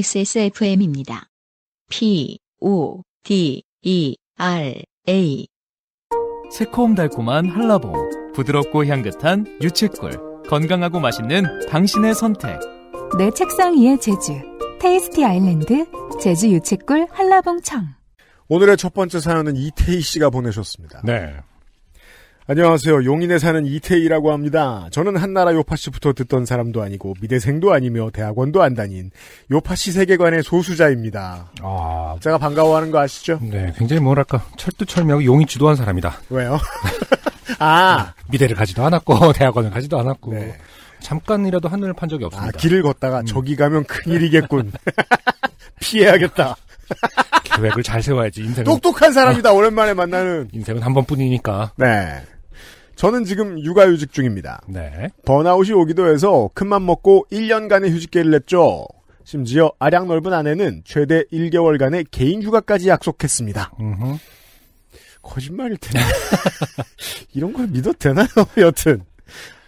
XSFM입니다. P, O, D, E, R, A. 새콤달콤한 한라봉, 부드럽고 향긋한 유채꿀, 건강하고 맛있는 당신의 선택. 내 책상 위의 제주, 테이스티 아일랜드, 제주 유채꿀 한라봉청. 오늘의 첫 번째 사연은 이태희 씨가 보내셨습니다. 네. 안녕하세요. 용인에 사는 이태희라고 합니다. 저는 한나라 요파씨부터 듣던 사람도 아니고 미대생도 아니며 대학원도 안 다닌 요파씨 세계관의 소수자입니다. 아, 제가 반가워하는 거 아시죠? 네, 굉장히 뭐랄까 철두철미하고 용인 지도한 사람이다. 왜요? 아 미대를 가지도 않았고 대학원을 가지도 않았고 네. 잠깐이라도 하늘을 판 적이 없습니다. 아, 길을 걷다가 음. 저기 가면 큰일이겠군. 피해야겠다. 계획을 잘 세워야지 인생 똑똑한 사람이다 오랜만에 만나는 인생은 한 번뿐이니까 네 저는 지금 육아휴직 중입니다. 네. 번아웃이 오기도 해서 큰맘 먹고 1년간의 휴직계를 냈죠. 심지어 아량 넓은 아내는 최대 1개월간의 개인 휴가까지 약속했습니다. 거짓말일 테니. 이런 걸 믿어도 되나요? 여튼.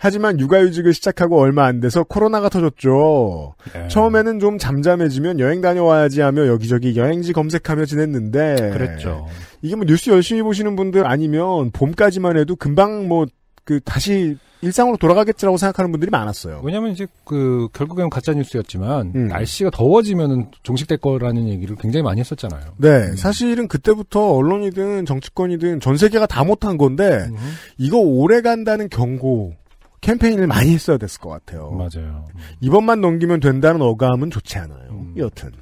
하지만 육아휴직을 시작하고 얼마 안 돼서 코로나가 터졌죠. 네. 처음에는 좀 잠잠해지면 여행 다녀와야지 하며 여기저기 여행지 검색하며 지냈는데. 그랬죠. 이게 뭐 뉴스 열심히 보시는 분들 아니면 봄까지만 해도 금방 뭐 그 다시 일상으로 돌아가겠지라고 생각하는 분들이 많았어요. 왜냐면 이제 그결국에는 가짜 뉴스였지만 음. 날씨가 더워지면은 종식될 거라는 얘기를 굉장히 많이 했었잖아요. 네, 음. 사실은 그때부터 언론이든 정치권이든 전 세계가 다 못한 건데 음. 이거 오래 간다는 경고. 캠페인을 많이 했어야 됐을 것 같아요. 맞아요. 이번만 넘기면 된다는 어감은 좋지 않아요. 음. 여튼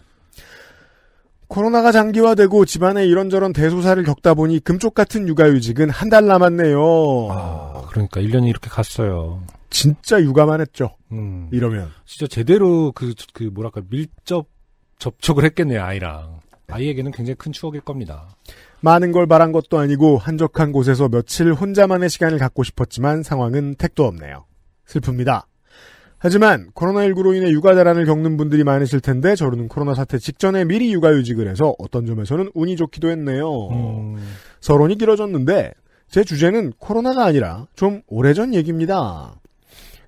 코로나가 장기화되고 집안에 이런저런 대소사를 겪다 보니 금쪽 같은 육아휴직은 한 달 남았네요. 아, 그러니까 1년이 이렇게 갔어요. 진짜 육아만 했죠. 음. 이러면. 진짜 제대로 그, 그, 뭐랄까, 밀접 접촉을 했겠네요, 아이랑. 아이에게는 굉장히 큰 추억일 겁니다. 많은 걸 바란 것도 아니고 한적한 곳에서 며칠 혼자만의 시간을 갖고 싶었지만 상황은 택도 없네요. 슬픕니다. 하지만 코로나19로 인해 육아 대란을 겪는 분들이 많으실 텐데 저로는 코로나 사태 직전에 미리 육아휴직을 해서 어떤 점에서는 운이 좋기도 했네요. 음. 서론이 길어졌는데 제 주제는 코로나가 아니라 좀 오래전 얘기입니다.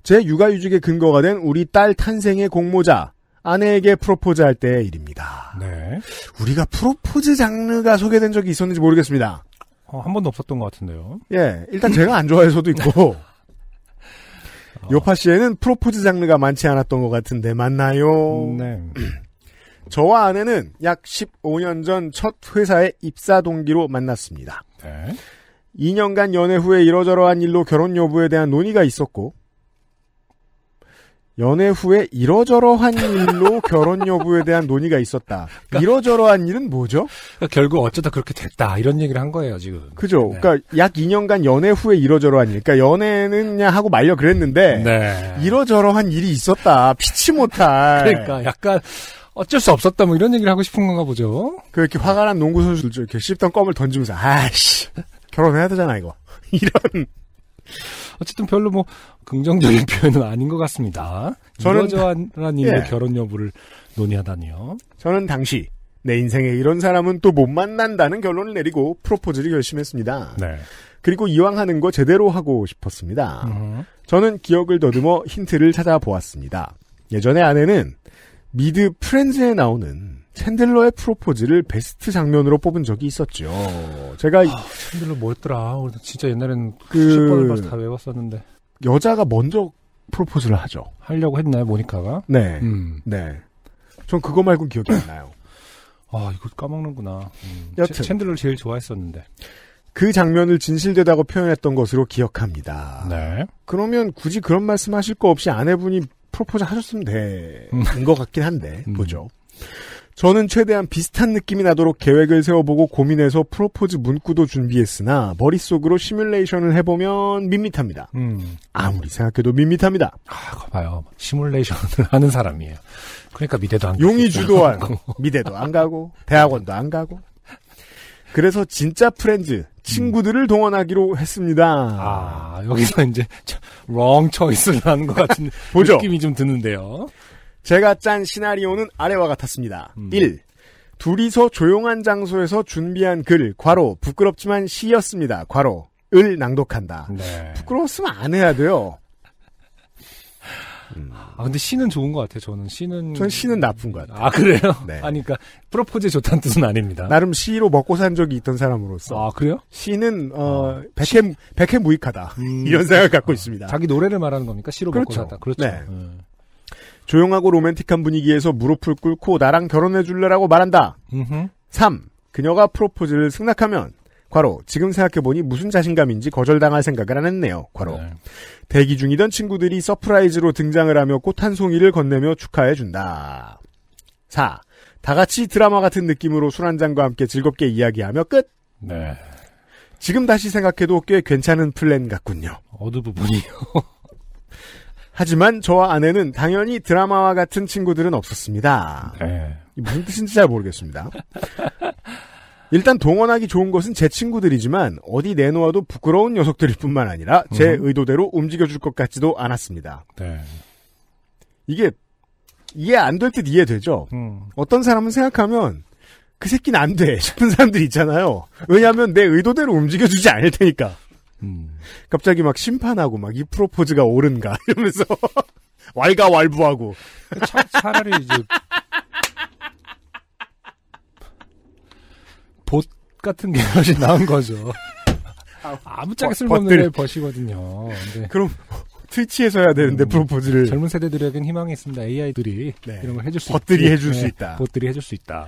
제 육아휴직의 근거가 된 우리 딸 탄생의 공모자 아내에게 프로포즈할 때의 일입니다. 네. 우리가 프로포즈 장르가 소개된 적이 있었는지 모르겠습니다. 어, 한 번도 없었던 것 같은데요. 예, 일단 제가 안 좋아해서도 있고. 어. 요파 씨에는 프로포즈 장르가 많지 않았던 것 같은데 맞나요? 네. 저와 아내는 약 15년 전 첫 회사의 입사 동기로 만났습니다. 네. 2년간 연애 후에 이러저러한 일로 결혼 여부에 대한 논의가 있었고 연애 후에 이러저러한 일로 결혼 여부에 대한 논의가 있었다. 그러니까, 이러저러한 일은 뭐죠? 그러니까 결국 어쩌다 그렇게 됐다. 이런 얘기를 한 거예요, 지금. 그죠. 네. 그러니까 약 2년간 연애 후에 이러저러한 일. 그러니까 연애는 그냥 하고 말려 그랬는데 네. 이러저러한 일이 있었다. 피치 못할. 그러니까 약간 어쩔 수 없었다 뭐 이런 얘기를 하고 싶은 건가 보죠. 그렇게 화가 난 농구 선수들 이렇게 씹던 껌을 던지면서 아씨 결혼해야 되잖아 이거 이런 어쨌든 별로 뭐 긍정적인 표현은 아닌 것 같습니다. 저는 저한님의 예. 결혼 여부를 논의하다니요. 저는 당시 내 인생에 이런 사람은 또 못 만난다는 결론을 내리고 프로포즈를 결심했습니다. 네. 그리고 이왕 하는 거 제대로 하고 싶었습니다. 음. 저는 기억을 더듬어 힌트를 찾아보았습니다. 예전에 아내는 미드 프렌즈에 나오는 챈들러의 프로포즈를 베스트 장면으로 뽑은 적이 있었죠. 제가 아, 챈들러 뭐였더라? 진짜 옛날에는그 10번을 다 외웠었는데 여자가 먼저 프로포즈를 하죠. 하려고 했나요, 모니카가? 네, 음. 네. 전 그거 말고 기억이 안 나요. 아, 이거 까먹는구나. 음. 여튼 챈들러를 제일 좋아했었는데. 그 장면을 진실되다고 표현했던 것으로 기억합니다. 네. 그러면 굳이 그런 말씀하실 거 없이 아내분이 프로포즈 하셨으면 된것 음. 같긴 한데 음. 보죠. 저는 최대한 비슷한 느낌이 나도록 계획을 세워보고 고민해서 프로포즈 문구도 준비했으나 머릿속으로 시뮬레이션을 해보면 밋밋합니다. 음. 아무리 생각해도 밋밋합니다. 아, 거 봐요. 시뮬레이션을 하는 사람이에요. 그러니까 미대도 안 용이 가고. 주도한 미대도 안 가고 대학원도 안 가고. 그래서 진짜 프렌즈 친구들을 음. 동원하기로 했습니다. 아 여기서 이제 롱 초이스를 하는 것 같은 보죠? 느낌이 좀 드는데요. 제가 짠 시나리오는 아래와 같았습니다. 음. 1. 둘이서 조용한 장소에서 준비한 글, 과로, 부끄럽지만 시였습니다, 과로, 을 낭독한다. 네. 부끄러웠으면 안 해야 돼요. 음. 아, 근데 시는 좋은 것 같아요, 저는. 시는. 전 시는 나쁜 것 같아요. 아, 그래요? 네. 아니, 그니까, 러 프로포즈 에 좋다는 뜻은 아닙니다. 나름 시로 먹고 산 적이 있던 사람으로서. 아, 그래요? 시는, 어, 아. 백해, 백해 무익하다. 음. 이런 생각을 갖고 아, 있습니다. 자기 노래를 말하는 겁니까? 시로 그렇죠. 먹고 산다. 그렇죠. 네. 음. 조용하고 로맨틱한 분위기에서 무릎을 꿇고 나랑 결혼해 줄래라고 말한다. 음흠. 3. 그녀가 프로포즈를 승낙하면 과로 지금 생각해보니 무슨 자신감인지 거절당할 생각을 안 했네요. 과로 네. 대기 중이던 친구들이 서프라이즈로 등장을 하며 꽃 한 송이를 건네며 축하해준다. 4. 다같이 드라마 같은 느낌으로 술 한잔과 함께 즐겁게 이야기하며 끝! 네. 지금 다시 생각해도 꽤 괜찮은 플랜 같군요. 어느 부분이요? 하지만 저와 아내는 당연히 드라마와 같은 친구들은 없었습니다. 네. 무슨 뜻인지 잘 모르겠습니다. 일단 동원하기 좋은 것은 제 친구들이지만 어디 내놓아도 부끄러운 녀석들일 뿐만 아니라 제 음. 의도대로 움직여줄 것 같지도 않았습니다. 네. 이게 이해 안될 듯 이해되죠? 음. 어떤 사람은 생각하면 그 새끼는 안 돼 싶은 사람들이 있잖아요. 왜냐하면 내 의도대로 움직여주지 않을 테니까. 음. 갑자기 막 심판하고 막 이 프로포즈가 옳은가 이러면서 왈가왈부하고 차, 차라리 이제 봇 같은 게 훨씬 나은 거죠. 아, 아무짝에 쓸모없는 벗이거든요. 그럼 트위치에서 해야 되는데 음, 프로포즈를 젊은 세대들에겐 희망이 있습니다. AI들이 네. 이런 걸 해줄 수 벗들이 네. 해줄 수 있다. 벗들이 해줄 수 있다.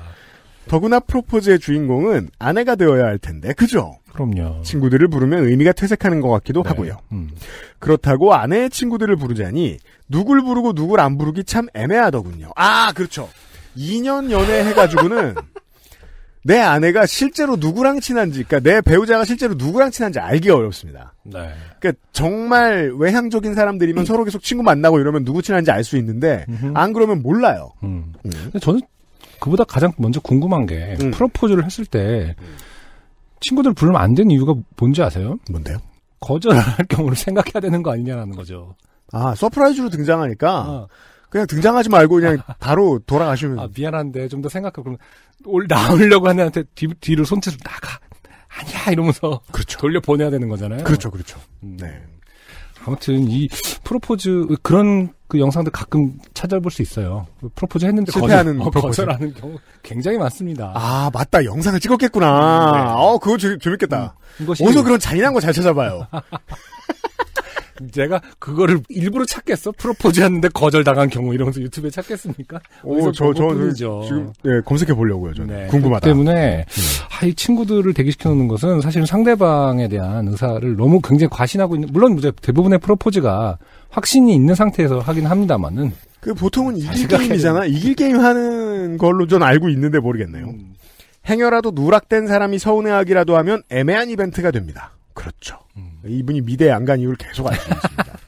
더구나 프로포즈의 주인공은 아내가 되어야 할 텐데, 그죠? 그럼요. 친구들을 부르면 의미가 퇴색하는 것 같기도 네. 하고요. 음. 그렇다고 아내의 친구들을 부르자니, 누굴 부르고 누굴 안 부르기 참 애매하더군요. 아, 그렇죠. 2년 연애해가지고는, 내 아내가 실제로 누구랑 친한지, 그니까내 배우자가 실제로 누구랑 친한지 알기 어렵습니다. 네. 그니까 정말 외향적인 사람들이면 음. 서로 계속 친구 만나고 이러면 누구 친한지 알 수 있는데 음흠. 안 그러면 몰라요. 음. 음. 저는 그보다 가장 먼저 궁금한 게 음. 프로포즈를 했을 때 친구들 부르면 안 되는 이유가 뭔지 아세요? 뭔데요? 거절할 경우를 생각해야 되는 거 아니냐라는 거죠. 아 서프라이즈로 등장하니까 어. 그냥 등장하지 말고 그냥 바로 돌아가시면. 아 미안한데 좀 더 생각해 그러면 올 나오려고 하는 애한테 뒤, 뒤를 손짓을 나가 아니야 이러면서 그렇죠. 돌려 보내야 되는 거잖아요. 그렇죠, 그렇죠. 음. 네. 아무튼 이 프로포즈 그런 그 영상들 가끔 찾아볼 수 있어요. 그 프로포즈 했는데 실패하는 거절, 어, 거절하는 경우 굉장히 많습니다. 아 맞다 영상을 찍었겠구나. 음, 네. 어 그거 재, 재밌겠다. 음, 음 이것이... 어디서 그런 잔인한 거 잘 찾아봐요. 제가 그거를 일부러 찾겠어? 프로포즈 했는데 거절당한 경우 이러면서 유튜브에 찾겠습니까? 오, 저, 저, 뿐이죠. 지금, 예, 검색해 보려고요, 저는. 네, 궁금하다. 때문에, 음. 아, 이 친구들을 대기시켜 놓는 것은 사실 상대방에 대한 의사를 너무 굉장히 과신하고 있는, 물론 대부분의 프로포즈가 확신이 있는 상태에서 하긴 합니다만은. 그 보통은 이길 게임이잖아. 이길 게임 하는 걸로 전 알고 있는데 모르겠네요. 음. 행여라도 누락된 사람이 서운해하기라도 하면 애매한 이벤트가 됩니다. 그렇죠. 음. 이분이 미대 안간 이유를 계속 알고 있습니다.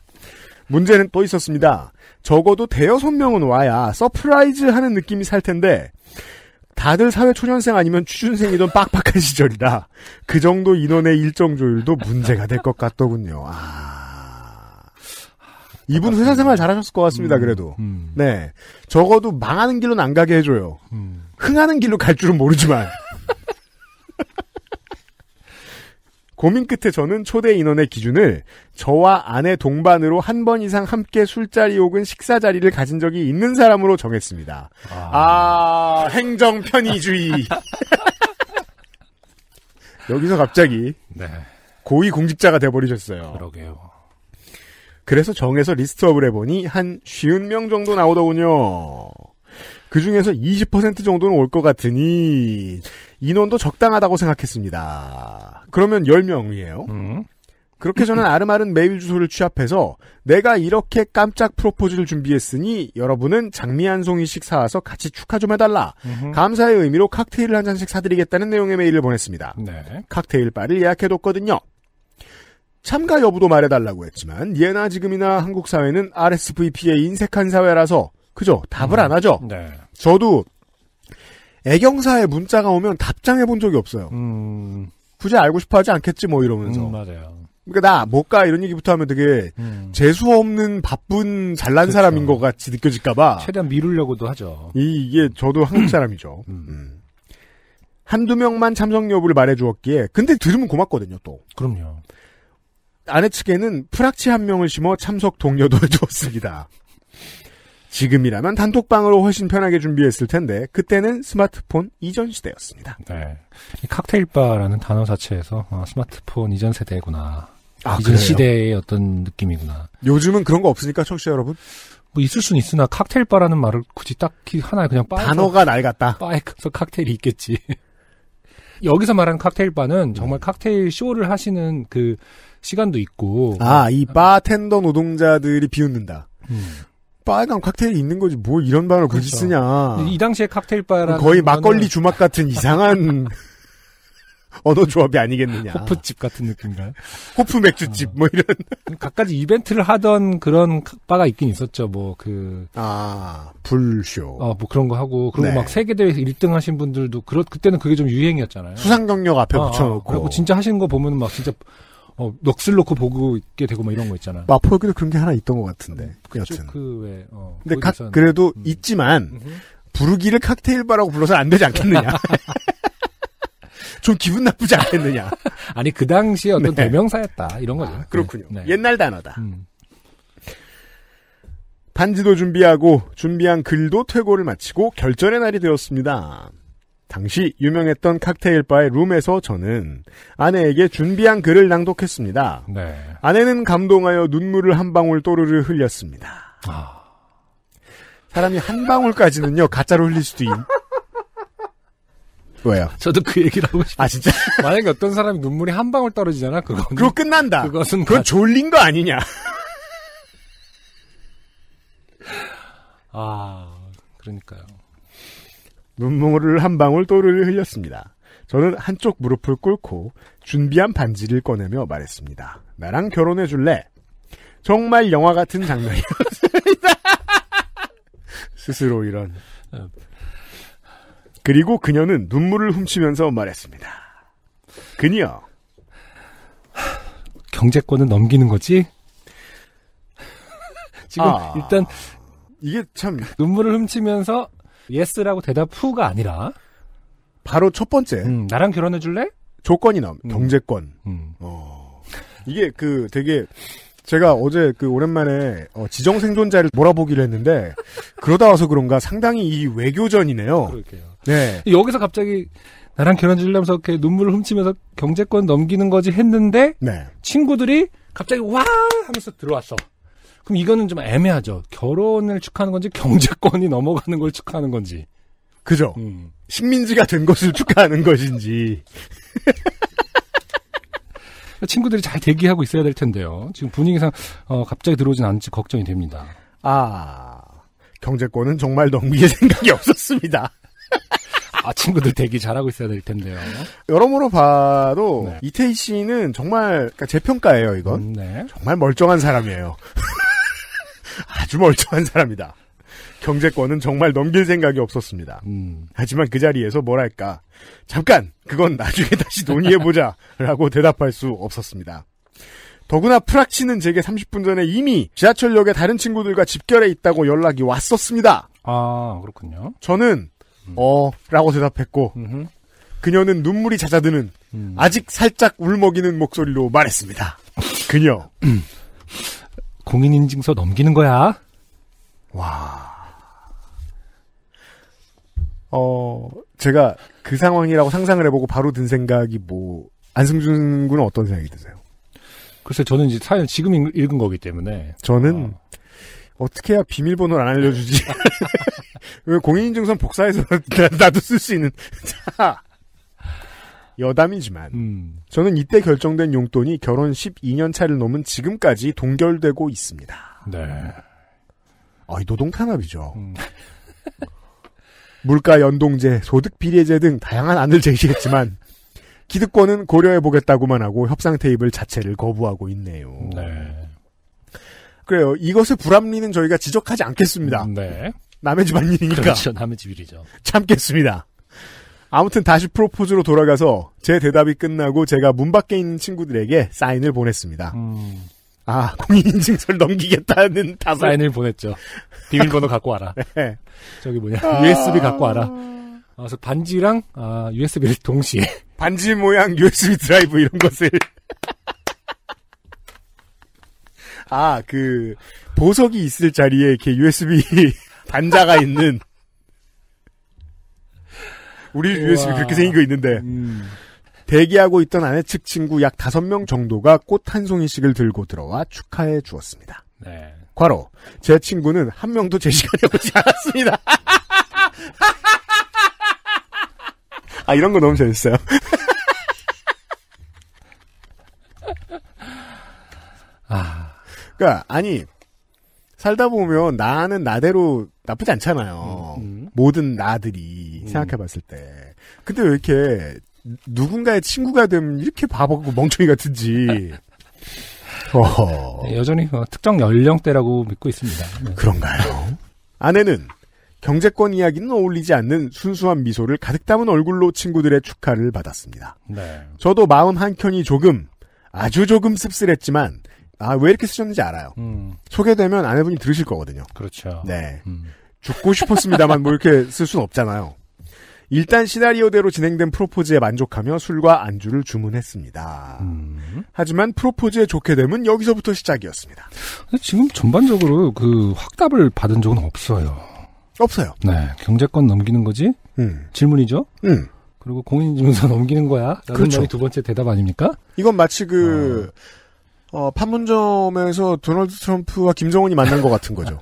문제는 또 있었습니다. 적어도 대여섯 명은 와야 서프라이즈 하는 느낌이 살 텐데 다들 사회 초년생 아니면 취준생이던 빡빡한 시절이라 그 정도 인원의 일정 조율도 문제가 될 것 같더군요. 아. 이분 맞습 회사 생활 잘하셨을 것 같습니다. 음, 그래도 음. 네 적어도 망하는 길로는 안 가게 해줘요. 음. 흥하는 길로 갈 줄은 모르지만 고민 끝에 저는 초대 인원의 기준을 저와 아내 동반으로 한 번 이상 함께 술자리 혹은 식사 자리를 가진 적이 있는 사람으로 정했습니다. 아, 아 행정 편의주의. 여기서 갑자기 네. 고위 공직자가 돼버리셨어요. 그러게요. 그래서 정해서 리스트업을 해보니 한 50명 정도 나오더군요. 그 중에서 20% 정도는 올 것 같으니 인원도 적당하다고 생각했습니다. 그러면 10명이에요. 음. 그렇게 저는 아름아름 메일 주소를 취합해서 내가 이렇게 깜짝 프로포즈를 준비했으니 여러분은 장미 한 송이씩 사와서 같이 축하 좀 해달라. 감사의 의미로 칵테일을 한 잔씩 사드리겠다는 내용의 메일을 보냈습니다. 네. 칵테일 바를 예약해뒀거든요. 참가 여부도 말해달라고 했지만 예나 지금이나 한국 사회는 RSVP에 인색한 사회라서 그죠 답을 음. 안 하죠. 네. 저도 애경사에 문자가 오면 답장해 본 적이 없어요. 음. 굳이 알고 싶어하지 않겠지 뭐 이러면서. 음, 맞아요. 그러니까 나 못 가 이런 얘기부터 하면 되게 음. 재수 없는 바쁜 잘난 그렇 사람인 것 같이 느껴질까봐 최대한 미루려고도 하죠. 이, 게 저도 한국 사람이죠. 음. 음. 한두 명만 참석 여부를 말해주었기에 근데 들으면 고맙거든요 또. 그럼요. 아내 측에는 프락치 한 명을 심어 참석 동료도 해두습니다 지금이라면 단톡방으로 훨씬 편하게 준비했을 텐데 그때는 스마트폰 이전 시대였습니다. 네, 칵테일바라는 단어 자체에서 아, 스마트폰 이전 세대구나. 아, 이전 그래요? 시대의 어떤 느낌이구나. 요즘은 그런 거 없으니까 청취자 여러분. 뭐 있을 수는 있으나 칵테일바라는 말을 굳이 딱히 하나에 그냥 바에 단어가 낡았다. 바에 가서 칵테일이 있겠지. 여기서 말하는 칵테일바는 정말 음. 칵테일 쇼를 하시는 그 시간도 있고. 아, 이 바텐더 노동자들이 비웃는다. 음. 바에 칵테일이 있는 거지 뭘 이런 바을 굳이 그렇죠. 쓰냐. 이 당시에 칵테일 바라 거의 막걸리 주막 같은 이상한 언어 조합이 아니겠느냐. 호프집 같은 느낌인가요? 호프 맥주집 어. 뭐 이런. 각가지 이벤트를 하던 그런 바가 있긴 있었죠. 뭐 그 아, 불쇼. 어, 뭐 그런 거 하고 그리고 네. 막 세계 대회에서 1등 하신 분들도 그렇 그때는 그게 좀 유행이었잖아요. 수상 경력 앞에 어, 어. 붙여 놓고. 그리고 진짜 하신 거 보면 막 진짜 어, 넋을 놓고 보고 있게 되고 뭐 이런 거 있잖아요. 마포역에도 그런 게 하나 있던 것 같은데. 음, 그 여튼. 그 외, 어, 근데 각, 그래도 음. 있지만 음흠. 부르기를 칵테일바라고 불러서 안 되지 않겠느냐. 좀 기분 나쁘지 않겠느냐. 아니 그 당시에 어떤 네. 대명사였다 이런 거죠. 아, 그렇군요. 네. 네. 옛날 단어다. 음. 반지도 준비하고 준비한 글도 퇴고를 마치고 결전의 날이 되었습니다. 당시 유명했던 칵테일 바의 룸에서 저는 아내에게 준비한 글을 낭독했습니다. 네. 아내는 감동하여 눈물을 한 방울 또르르 흘렸습니다. 아. 사람이 한 방울까지는요 가짜로 흘릴 수도 있. 왜요? 저도 그 얘기를 하고 싶어요. 아 진짜? 만약에 어떤 사람이 눈물이 한 방울 떨어지잖아. 그거 그거 끝난다. 그것은 그건 가... 졸린 거 아니냐? 아 그러니까요. 눈물을 한 방울 또르르 흘렸습니다. 저는 한쪽 무릎을 꿇고 준비한 반지를 꺼내며 말했습니다. 나랑 결혼해 줄래? 정말 영화 같은 장면이었습니다. 스스로 이런. 그리고 그녀는 눈물을 훔치면서 말했습니다. 그녀. 경제권은 넘기는 거지? 지금 아, 일단 이게 참 눈물을 훔치면서 예스라고 대답 후가 아니라 바로 첫 번째 음, 나랑 결혼해 줄래? 조건이 남 음. 경제권. 음. 어. 이게 그 되게 제가 어제 그 오랜만에 어, 지정 생존자를 몰아보기로 했는데 그러다 와서 그런가 상당히 이 외교전이네요. 그럴게요. 네. 여기서 갑자기 나랑 결혼해주려면서 이렇게 눈물을 훔치면서 경제권 넘기는 거지 했는데 네. 친구들이 갑자기 와 하면서 들어왔어. 그럼 이거는 좀 애매하죠. 결혼을 축하하는 건지 경제권이 넘어가는 걸 축하하는 건지. 그죠. 음. 식민지가 된 것을 축하하는 것인지. 친구들이 잘 대기하고 있어야 될 텐데요. 지금 분위기상 어, 갑자기 들어오진 않을지 걱정이 됩니다. 아 경제권은 정말 넘길 생각이 없었습니다. 아 친구들 대기 잘하고 있어야 될 텐데요. 여러모로 봐도 네. 이태희 씨는 정말 그러니까 제 평가예요 이건. 음, 네. 정말 멀쩡한 사람이에요. 아주 멀쩡한 사람이다. 경제권은 정말 넘길 생각이 없었습니다. 음. 하지만 그 자리에서 뭐랄까 잠깐 그건 나중에 다시 논의해보자라고 대답할 수 없었습니다. 더구나 프락치는 제게 30분 전에 이미 지하철역에 다른 친구들과 집결해 있다고 연락이 왔었습니다. 아 그렇군요. 저는 음. 어라고 대답했고 음흠. 그녀는 눈물이 잦아드는 음. 아직 살짝 울먹이는 목소리로 말했습니다. 그녀 공인인증서 넘기는 거야. 와. 어, 제가 그 상황이라고 상상을 해보고 바로 든 생각이 뭐, 안승준 군은 어떤 생각이 드세요? 글쎄, 저는 이제 사연 지금 읽은 거기 때문에. 저는, 아. 어. 떻게 해야 비밀번호를 안 알려주지? 왜 공인인증서 복사해서 나도 쓸 수 있는. 자, 여담이지만 음. 저는 이때 결정된 용돈이 결혼 12년 차를 넘은 지금까지 동결되고 있습니다. 네. 아, 이 노동 탄압이죠. 음. 물가 연동제, 소득 비례제 등 다양한 안을 제시했지만 기득권은 고려해 보겠다고만 하고 협상 테이블 자체를 거부하고 있네요. 네. 그래요. 이것의 불합리는 저희가 지적하지 않겠습니다. 음, 네. 남의 집 안일이니까. 그렇죠. 남의 집 일이죠. 참겠습니다. 아무튼 다시 프로포즈로 돌아가서 제 대답이 끝나고 제가 문 밖에 있는 친구들에게 사인을 보냈습니다. 음. 아, 공인인증서를 넘기겠다는 다섯. 사인을 보냈죠. 비밀번호 갖고 와라. 네. 저기 뭐냐, 아... USB 갖고 와라. 어, 그래서 반지랑 아, USB를 동시에. 반지 모양 USB 드라이브 이런 것을. 아, 그, 보석이 있을 자리에 이렇게 USB 반자가 있는. 우리 USB 그렇게 생긴 거 있는데. 음. 대기하고 있던 아내 측 친구 약 다섯 명 정도가 꽃 한 송이씩을 들고 들어와 축하해 주었습니다. 네. 과로. 제 친구는 한 명도 제 시간에 오지 않았습니다. 아, 이런 거 너무 재밌어요. 아. 그니까, 아니, 살다 보면 나는 나대로 나쁘지 않잖아요. 음, 음. 모든 나들이. 생각해봤을 때. 근데 왜 이렇게 누군가의 친구가 되면 이렇게 바보고 멍청이 같은지. 어. 여전히 뭐 특정 연령대라고 믿고 있습니다. 네. 그런가요? 아내는 경제권 이야기는 어울리지 않는 순수한 미소를 가득 담은 얼굴로 친구들의 축하를 받았습니다. 네. 저도 마음 한켠이 조금 아주 조금 씁쓸했지만 아왜 이렇게 쓰셨는지 알아요. 음. 소개되면 아내분이 들으실 거거든요. 그렇죠. 네. 음. 죽고 싶었습니다만 뭐 이렇게 쓸 수는 없잖아요. 일단 시나리오대로 진행된 프로포즈에 만족하며 술과 안주를 주문했습니다. 음. 하지만 프로포즈에 좋게 되면 여기서부터 시작이었습니다. 지금 전반적으로 그 확답을 받은 적은 없어요. 없어요. 네, 경제권 넘기는 거지. 음. 질문이죠. 음. 그리고 공인증서 넘기는 거야. 그렇죠. 두 번째 대답 아닙니까? 이건 마치 그 어. 어, 판문점에서 도널드 트럼프와 김정은이 만난 것 같은 거죠.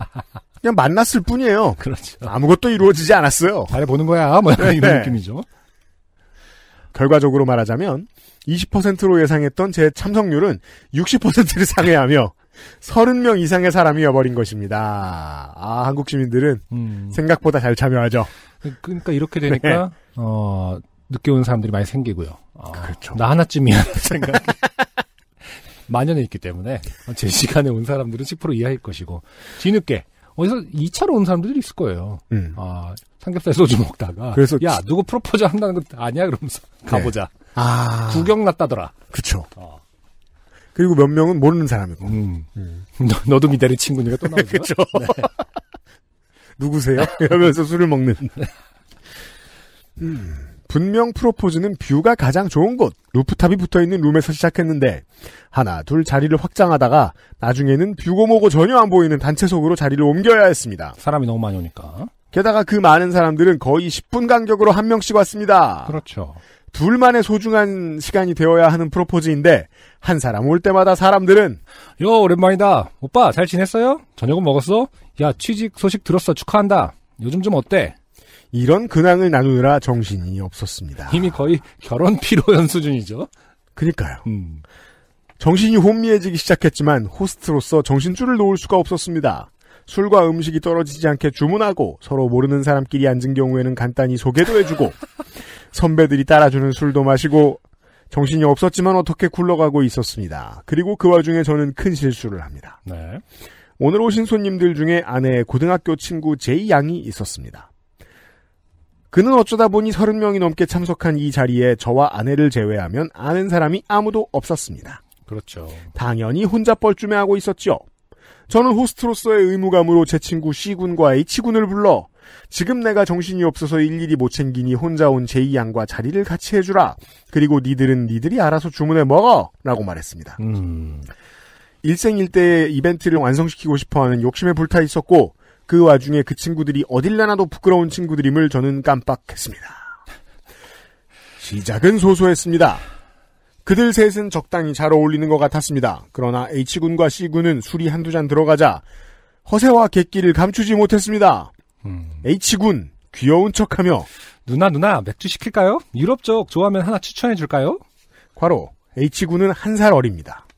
그냥 만났을 뿐이에요. 그렇죠. 아무것도 이루어지지 않았어요. 잘해보는 거야. 뭐 이런 네. 느낌이죠. 결과적으로 말하자면 20%로 예상했던 제 참석률은 60%를 상회하며 30명 이상의 사람이 와버린 것입니다. 아, 한국 시민들은 음. 생각보다 잘 참여하죠. 그러니까 이렇게 되니까 네. 어, 늦게 온 사람들이 많이 생기고요. 어, 그렇죠. 나 하나쯤이야 생각. 만연해 있기 때문에 제 시간에 온 사람들은 10% 이하일 것이고 뒤늦게 어디서 2차로 온 사람들이 있을 거예요. 음. 아, 삼겹살 소주 먹다가 그래서 야 누구 프로포즈 한다는 거 아니야 그러면서 네. 가보자. 네. 아 구경 났다더라. 그쵸. 어. 그리고 몇 명은 모르는 사람이고. 음. 음. 너, 도 미대리 친구니까 또 나오죠. 그쵸. 네. 누구세요? 이러면서 술을 먹는. 네. 음. 분명 프로포즈는 뷰가 가장 좋은 곳, 루프탑이 붙어 있는 룸에서 시작했는데, 하나, 둘 자리를 확장하다가, 나중에는 뷰고 뭐고 전혀 안 보이는 단체 속으로 자리를 옮겨야 했습니다. 사람이 너무 많이 오니까. 게다가 그 많은 사람들은 거의 10분 간격으로 한 명씩 왔습니다. 그렇죠. 둘만의 소중한 시간이 되어야 하는 프로포즈인데, 한 사람 올 때마다 사람들은, 요, 오랜만이다. 오빠, 잘 지냈어요? 저녁은 먹었어? 야, 취직 소식 들었어. 축하한다. 요즘 좀 어때? 이런 근황을 나누느라 정신이 없었습니다. 이미 거의 결혼 피로연 수준이죠. 그니까요. 음. 정신이 혼미해지기 시작했지만 호스트로서 정신줄을 놓을 수가 없었습니다. 술과 음식이 떨어지지 않게 주문하고 서로 모르는 사람끼리 앉은 경우에는 간단히 소개도 해주고 선배들이 따라주는 술도 마시고 정신이 없었지만 어떻게 굴러가고 있었습니다. 그리고 그 와중에 저는 큰 실수를 합니다. 네. 오늘 오신 손님들 중에 아내의 고등학교 친구 제이 양이 있었습니다. 그는 어쩌다 보니 30명이 넘게 참석한 이 자리에 저와 아내를 제외하면 아는 사람이 아무도 없었습니다. 그렇죠. 당연히 혼자 뻘쭘해하고 있었죠. 저는 호스트로서의 의무감으로 제 친구 C군과의 치군을 불러 지금 내가 정신이 없어서 일일이 못 챙기니 혼자 온 제2양과 자리를 같이 해주라. 그리고 니들은 니들이 알아서 주문해 먹어. 라고 말했습니다. 음. 일생일대의 이벤트를 완성시키고 싶어하는 욕심에 불타 있었고 그 와중에 그 친구들이 어딜나나도 부끄러운 친구들임을 저는 깜빡했습니다. 시작은 소소했습니다. 그들 셋은 적당히 잘 어울리는 것 같았습니다. 그러나 H군과 C군은 술이 한두 잔 들어가자 허세와 객기를 감추지 못했습니다. 음. H군 귀여운 척하며 누나 누나 맥주 시킬까요? 유럽 쪽 좋아하면 하나 추천해 줄까요? 과로 H군은 한 살 어립니다.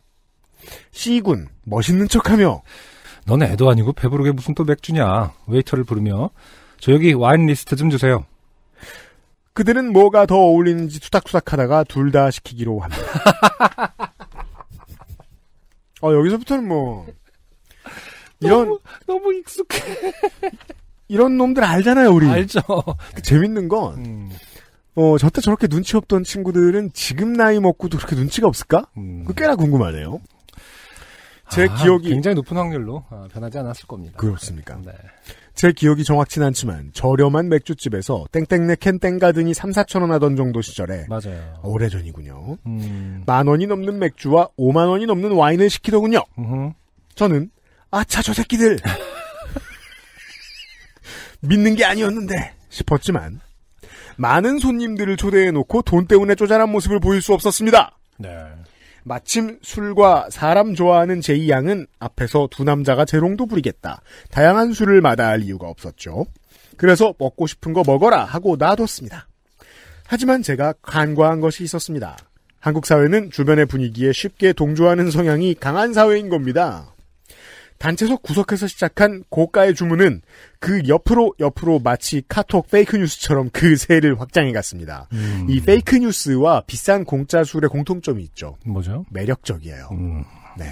C군 멋있는 척하며 너네 애도 아니고 배부르게 무슨 또 맥주냐. 웨이터를 부르며 저 여기 와인 리스트 좀 주세요. 그들은 뭐가 더 어울리는지 투닥투닥 하다가 둘 다 시키기로 합니다. 어, 여기서부터는 뭐, 이런. 너무, 너무 익숙해. 이런 놈들 알잖아요, 우리. 알죠. 그 재밌는 건, 음. 어, 저때 저렇게 눈치 없던 친구들은 지금 나이 먹고도 그렇게 눈치가 없을까? 음. 그 꽤나 궁금하네요. 제 아, 기억이 굉장히 높은 확률로 어, 변하지 않았을 겁니다. 그렇습니까? 네. 제 기억이 정확치는 않지만 저렴한 맥주집에서 땡땡네 캔땡가든이 3, 4천 원 하던 정도 시절에 맞아요. 오래전이군요. 음. 만 원이 넘는 맥주와 5만 원이 넘는 와인을 시키더군요. 음흠. 저는 아차 저 새끼들 믿는 게 아니었는데 싶었지만 많은 손님들을 초대해 놓고 돈 때문에 쪼잔한 모습을 보일 수 없었습니다. 네. 마침 술과 사람 좋아하는 제이 양은 앞에서 두 남자가 재롱도 부리겠다. 다양한 술을 마다할 이유가 없었죠. 그래서 먹고 싶은 거 먹어라 하고 놔뒀습니다. 하지만 제가 간과한 것이 있었습니다. 한국 사회는 주변의 분위기에 쉽게 동조하는 성향이 강한 사회인 겁니다. 단체석 구석에서 시작한 고가의 주문은 그 옆으로 옆으로 마치 카톡 페이크 뉴스처럼 그 세를 확장해 갔습니다. 음. 이 페이크 뉴스와 비싼 공짜 술의 공통점이 있죠. 뭐죠? 매력적이에요. 음. 네.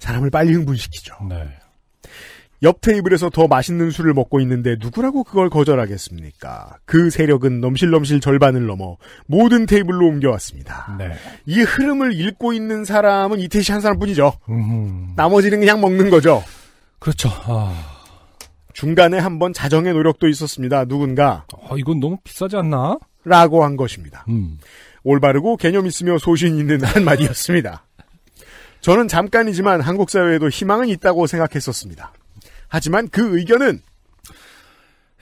사람을 빨리 흥분시키죠. 네. 옆 테이블에서 더 맛있는 술을 먹고 있는데 누구라고 그걸 거절하겠습니까? 그 세력은 넘실넘실 절반을 넘어 모든 테이블로 옮겨왔습니다. 네. 이 흐름을 읽고 있는 사람은 이태시한 사람뿐이죠. 음흠. 나머지는 그냥 먹는 거죠. 그렇죠. 아... 중간에 한번 자정의 노력도 있었습니다. 누군가 어, 이건 너무 비싸지 않나? 라고 한 것입니다. 음. 올바르고 개념 있으며 소신 있는 한마디였습니다. 저는 잠깐이지만 한국 사회에도 희망은 있다고 생각했었습니다. 하지만 그 의견은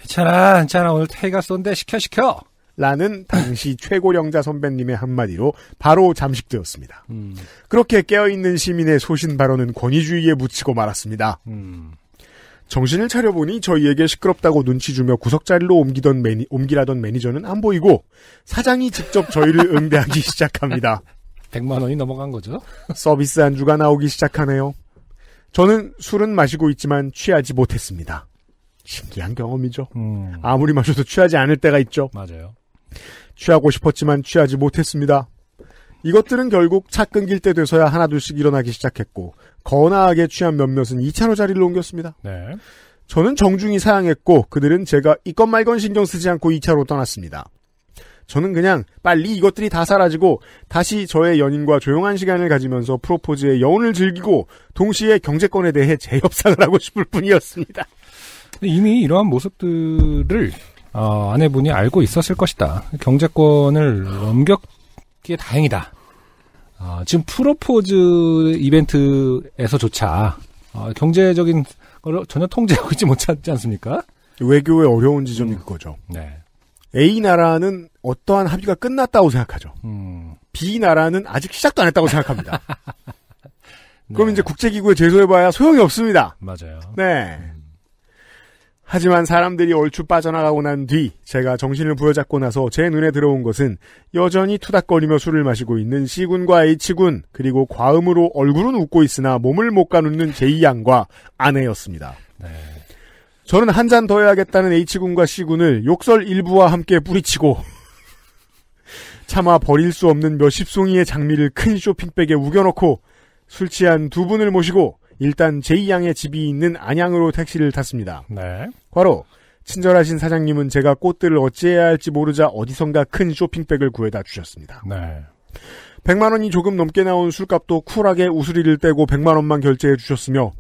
괜찮아, 괜찮아. 오늘 태가 쏜데 시켜, 시켜. 라는 당시 최고령자 선배님의 한마디로 바로 잠식되었습니다. 음. 그렇게 깨어있는 시민의 소신 발언은 권위주의에 묻히고 말았습니다. 음. 정신을 차려보니 저희에게 시끄럽다고 눈치 주며 구석자리로 옮기던 매니, 옮기라던 매니저는 안 보이고 사장이 직접 저희를 응대하기 시작합니다. 100만 원이 넘어간 거죠? 서비스 안주가 나오기 시작하네요. 저는 술은 마시고 있지만 취하지 못했습니다. 신기한 경험이죠. 음. 아무리 마셔도 취하지 않을 때가 있죠. 맞아요. 취하고 싶었지만 취하지 못했습니다. 이것들은 결국 차 끊길 때 돼서야 하나둘씩 일어나기 시작했고 거나하게 취한 몇몇은 2차로 자리를 옮겼습니다. 네. 저는 정중히 사양했고 그들은 제가 이건 말건 신경 쓰지 않고 2차로 떠났습니다. 저는 그냥 빨리 이것들이 다 사라지고 다시 저의 연인과 조용한 시간을 가지면서 프로포즈의 여운을 즐기고 동시에 경제권에 대해 재협상을 하고 싶을 뿐이었습니다. 이미 이러한 모습들을 어, 아내분이 알고 있었을 것이다. 경제권을 넘겼기에 다행이다. 어, 지금 프로포즈 이벤트에서조차 어, 경제적인 걸 전혀 통제하고 있지 못하지 않습니까? 외교의 어려운 지점인 거죠. 네. A 나라는 어떠한 합의가 끝났다고 생각하죠. 음. B 나라는 아직 시작도 안 했다고 생각합니다. 네. 그럼 이제 국제기구에 제소해봐야 소용이 없습니다. 맞아요. 네. 하지만 사람들이 얼추 빠져나가고 난 뒤 제가 정신을 부여잡고 나서 제 눈에 들어온 것은 여전히 투닥거리며 술을 마시고 있는 C군과 H군 그리고 과음으로 얼굴은 웃고 있으나 몸을 못 가누는 제2양과 아내였습니다. 네. 저는 한 잔 더 해야겠다는 H군과 C군을 욕설 일부와 함께 뿌리치고 차마 버릴 수 없는 몇십 송이의 장미를 큰 쇼핑백에 우겨넣고 술 취한 두 분을 모시고 일단 제이양의 집이 있는 안양으로 택시를 탔습니다. 네. 과로 친절하신 사장님은 제가 꽃들을 어찌해야 할지 모르자 어디선가 큰 쇼핑백을 구해다 주셨습니다. 네. 100만 원이 조금 넘게 나온 술값도 쿨하게 우수리를 떼고 100만 원만 결제해 주셨으며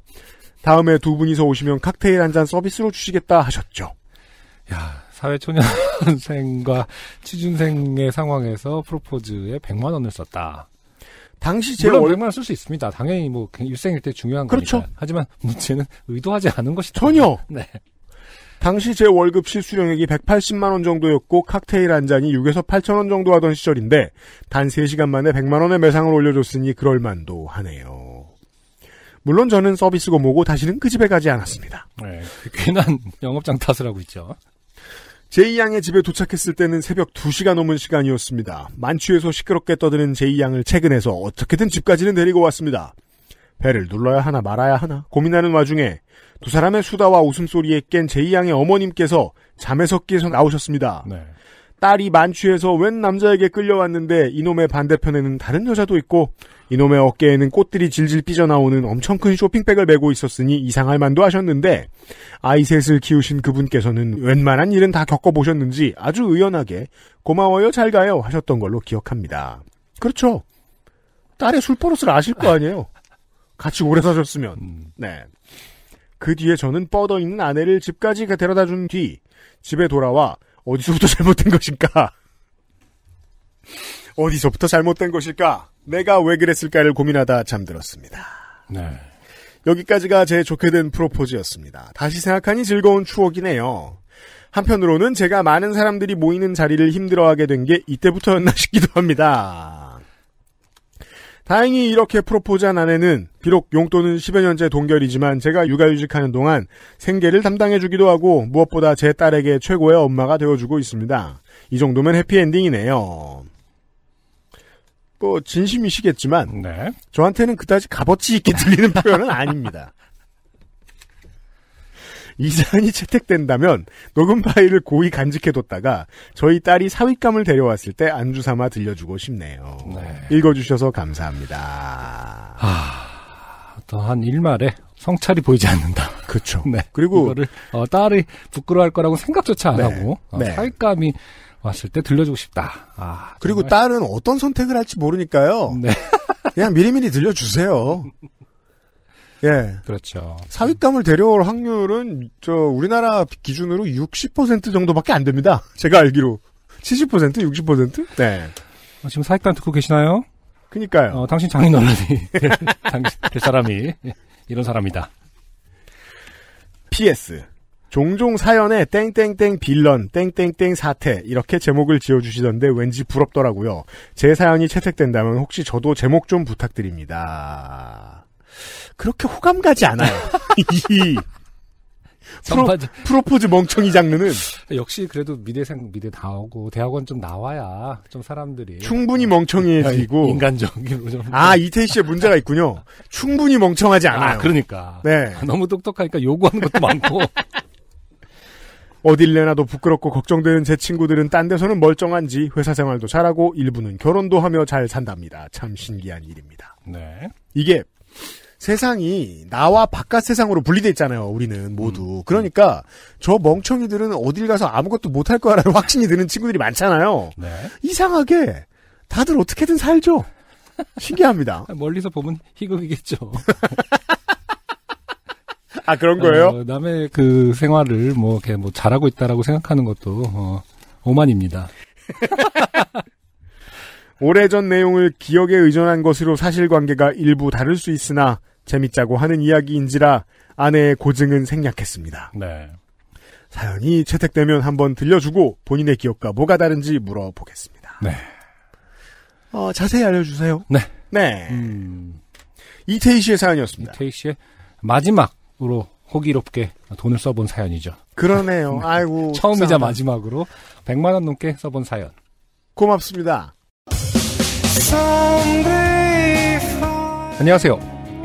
다음에 두 분이서 오시면 칵테일 한 잔 서비스로 주시겠다 하셨죠. 야, 사회초년생과 취준생의 상황에서 프로포즈에 100만 원을 썼다. 당시 제 물론 월... 100만 쓸 수 있습니다. 당연히 뭐 일생일 때 중요한 그렇죠. 거니까. 하지만 문제는 의도하지 않은 것이 전혀. 네. 당시 제 월급 실수령액이 180만 원 정도였고 칵테일 한 잔이 6에서 8천 원 정도 하던 시절인데 단 3시간 만에 100만 원의 매상을 올려줬으니 그럴 만도 하네요. 물론 저는 서비스고 뭐고 다시는 그 집에 가지 않았습니다. 네, 그 괜한 영업장 탓을 하고 있죠. 제이양의 집에 도착했을 때는 새벽 2시가 넘은 시간이었습니다. 만취해서 시끄럽게 떠드는 제이양을 체근해서 어떻게든 집까지는 데리고 왔습니다. 배를 눌러야 하나 말아야 하나 고민하는 와중에 두 사람의 수다와 웃음소리에 깬 제이양의 어머님께서 잠에서 깨서 나오셨습니다. 네. 딸이 만취해서 웬 남자에게 끌려왔는데 이놈의 반대편에는 다른 여자도 있고 이놈의 어깨에는 꽃들이 질질 삐져나오는 엄청 큰 쇼핑백을 메고 있었으니 이상할 만도 하셨는데 아이 셋을 키우신 그분께서는 웬만한 일은 다 겪어보셨는지 아주 의연하게 고마워요 잘 가요 하셨던 걸로 기억합니다. 그렇죠. 딸의 술버릇을 아실 거 아니에요. 같이 오래 사셨으면. 음. 네. 그 뒤에 저는 뻗어 있는 아내를 집까지 데려다 준 뒤 집에 돌아와 어디서부터 잘못된 것일까? 어디서부터 잘못된 것일까? 내가 왜 그랬을까를 고민하다 잠들었습니다. 네. 여기까지가 제 좋게 된 프로포즈였습니다. 다시 생각하니 즐거운 추억이네요. 한편으로는 제가 많은 사람들이 모이는 자리를 힘들어하게 된 게 이때부터였나 싶기도 합니다. 다행히 이렇게 프로포즈한 아내는 비록 용돈은 10여 년째 동결이지만 제가 육아휴직하는 동안 생계를 담당해주기도 하고 무엇보다 제 딸에게 최고의 엄마가 되어주고 있습니다. 이 정도면 해피엔딩이네요. 뭐 진심이시겠지만 네. 저한테는 그다지 값어치 있게 들리는 표현은 아닙니다. 이 사안이 채택된다면 녹음 파일을 고이 간직해뒀다가 저희 딸이 사윗감을 데려왔을 때 안주 삼아 들려주고 싶네요. 네. 읽어주셔서 감사합니다. 아, 또한 일말에 성찰이 보이지 않는다. 그렇죠. 네. 그리고 이거를 어, 딸이 부끄러워할 거라고 생각조차 안 네. 하고 어, 네. 사윗감이 왔을 때 들려주고 싶다. 아, 그리고 딸은 어떤 선택을 할지 모르니까요. 네. 그냥 미리미리 들려주세요. 예. 그렇죠. 사윗감을 데려올 확률은 저 우리나라 기준으로 60% 정도밖에 안 됩니다. 제가 알기로 70% 60%? 네. 어, 지금 사윗감 듣고 계시나요? 그니까요. 어, 당신 장인 어른이 당신 될 그 사람이 이런 사람이다. PS 종종 사연에 땡땡땡 빌런 땡땡땡 사태 이렇게 제목을 지어주시던데 왠지 부럽더라고요. 제 사연이 채택된다면 혹시 저도 제목 좀 부탁드립니다. 그렇게 호감 가지 않아요. 이전반 프로, 포즈 멍청이 장르는 역시 그래도 미대생 미대 나오고 대학원 좀 나와야 좀 사람들이 충분히 멍청해지고 아, 인간적으아 이태희 씨의 문제가 있군요. 충분히 멍청하지 아, 않아요. 아, 그러니까 네 아, 너무 똑똑하니까 요구하는 것도 많고 어딜 내놔도 부끄럽고 걱정되는 제 친구들은 딴 데서는 멀쩡한지 회사 생활도 잘하고 일부는 결혼도 하며 잘 산답니다. 참 신기한 일입니다. 네 이게 세상이 나와 바깥 세상으로 분리돼 있잖아요. 우리는 모두. 음. 음. 그러니까 저 멍청이들은 어딜 가서 아무것도 못할 거야라는 확신이 드는 친구들이 많잖아요. 네. 이상하게 다들 어떻게든 살죠. 신기합니다. 아, 멀리서 보면 희극이겠죠. 아 그런 거예요? 어, 남의 그 생활을 뭐 이렇게 뭐 잘하고 있다라고 생각하는 것도 어, 오만입니다. 오래전 내용을 기억에 의존한 것으로 사실관계가 일부 다를 수 있으나 재밌자고 하는 이야기인지라 아내의 고증은 생략했습니다. 네. 사연이 채택되면 한번 들려주고 본인의 기억과 뭐가 다른지 물어보겠습니다. 네. 어, 자세히 알려주세요. 네. 네. 음... 이태희 씨의 사연이었습니다. 이태희 씨의 마지막으로 호기롭게 돈을 써본 사연이죠. 그러네요. 네. 아이고. 처음이자 마지막으로 100만원 넘게 써본 사연. 고맙습니다. 안녕하세요.